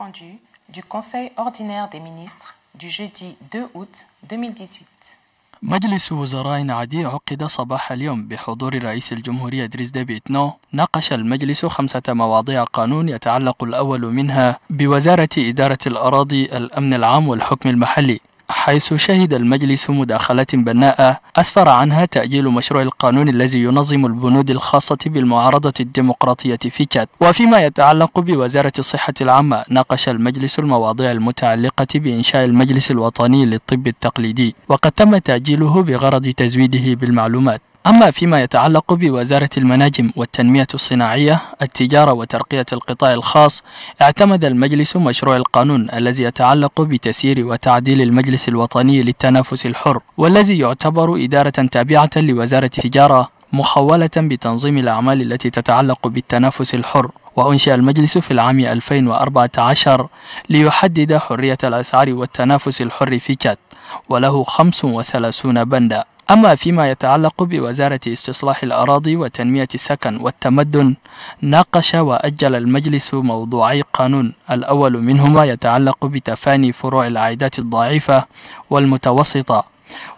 compte rendu du Conseil ordinaire des ministres du jeudi 2 août 2018. مجلس وزراء عادي عقد صباح اليوم بحضور رئيس الجمهورية دريس ديبي إتنو ناقش المجلس خمسة مواضيع قانون يتعلق الأول منها بوزارة إدارة الأراضي الأمن العام والحكم المحلي حيث شهد المجلس مداخلة بناءة أسفر عنها تأجيل مشروع القانون الذي ينظم البنود الخاصة بالمعارضة الديمقراطية في تشاد وفيما يتعلق بوزارة الصحة العامة ناقش المجلس المواضيع المتعلقة بإنشاء المجلس الوطني للطب التقليدي وقد تم تأجيله بغرض تزويده بالمعلومات أما فيما يتعلق بوزارة المناجم والتنمية الصناعية التجارة وترقية القطاع الخاص اعتمد المجلس مشروع القانون الذي يتعلق بتسيير وتعديل المجلس الوطني للتنافس الحر والذي يعتبر إدارة تابعة لوزارة التجارة مخولة بتنظيم الأعمال التي تتعلق بالتنافس الحر وأنشئ المجلس في العام 2014 ليحدد حرية الأسعار والتنافس الحر في كات وله 35 بندا أما فيما يتعلق بوزارة استصلاح الأراضي وتنمية السكن والتمدن ناقش وأجل المجلس موضوعي قانون الأول منهما يتعلق بتفاني فروع العائدات الضعيفة والمتوسطة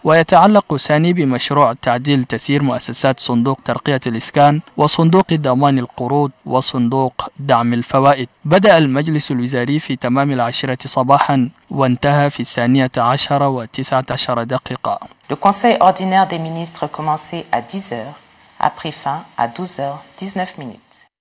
ويتعلق ساني بمشروع تعديل تسيير مؤسسات صندوق ترقية الإسكان وصندوق ضمان القروض وصندوق دعم الفوائد بدأ المجلس الوزاري في تمام العاشرة صباحا وانتهى في الثانية عشر وتسعة عشر دقيقة Le Conseil ordinaire des ministres commençait à 10h a pris fin à 19 minutes.